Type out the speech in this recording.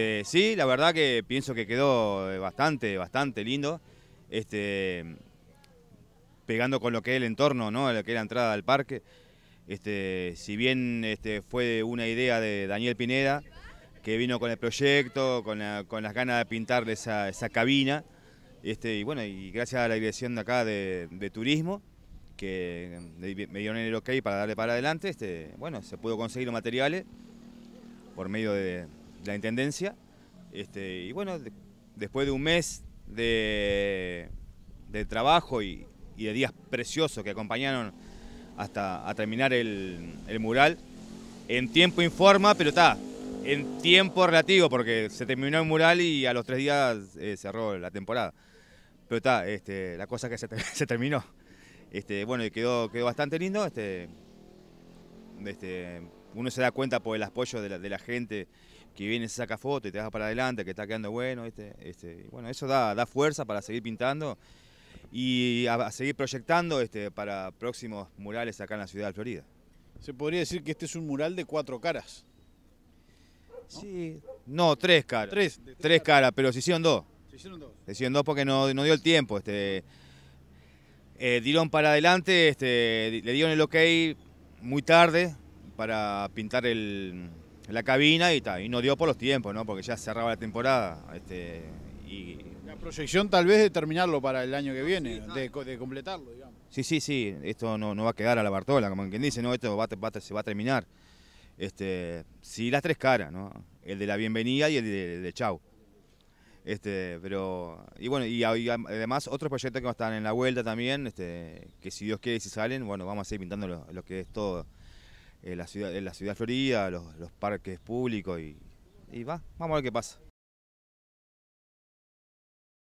Eh, sí, la verdad que pienso que quedó eh, bastante, bastante lindo, este, pegando con lo que es el entorno, ¿no? lo que es la entrada al parque. Este, si bien este, fue una idea de Daniel Pineda, que vino con el proyecto, con, las ganas de pintarle esa, cabina, este, y bueno, y gracias a la dirección de acá de, turismo, que me dieron el ok para darle para adelante, este, bueno, se pudo conseguir los materiales por medio de, la intendencia. Este, y bueno, después de un mes de, trabajo y, de días preciosos que acompañaron hasta a terminar el, mural, en tiempo informa, pero está, en tiempo relativo, porque se terminó el mural y a los tres días eh, cerró la temporada. Pero está, este, la cosa que se, terminó. Este, bueno, y quedó, quedó bastante lindo. este, este uno se da cuenta por el apoyo de la, gente que viene, se saca foto y te va para adelante, que está quedando bueno, este, bueno, eso da, fuerza para seguir pintando y a, seguir proyectando este, para próximos murales acá en la ciudad de Florida. Se podría decir que este es un mural de cuatro caras. Sí, no, tres caras. Tres, tres, caras, pero se hicieron dos. Se hicieron dos. Se hicieron dos porque no, no dio el tiempo. Este, eh, dieron para adelante, este, le dieron el ok muy tarde, para pintar el, la cabina y, tal y no dio por los tiempos, ¿no? porque ya cerraba la temporada. Este, y... La proyección tal vez de terminarlo para el año que ah, viene, de, completarlo, digamos. Sí, sí, sí, esto no, va a quedar a la Bartola, como quien dice, no, esto va, va, se va a terminar. Este, sí, las tres caras, ¿no? El de la bienvenida y el de, chau. Este, pero, y bueno, y, además otros proyectos que van a en la vuelta también, este, que si Dios quiere, si salen, bueno, vamos a seguir pintando lo que es todo eh, en la, ciudad, la ciudad florida, los, parques públicos y, y va, vamos a ver qué pasa.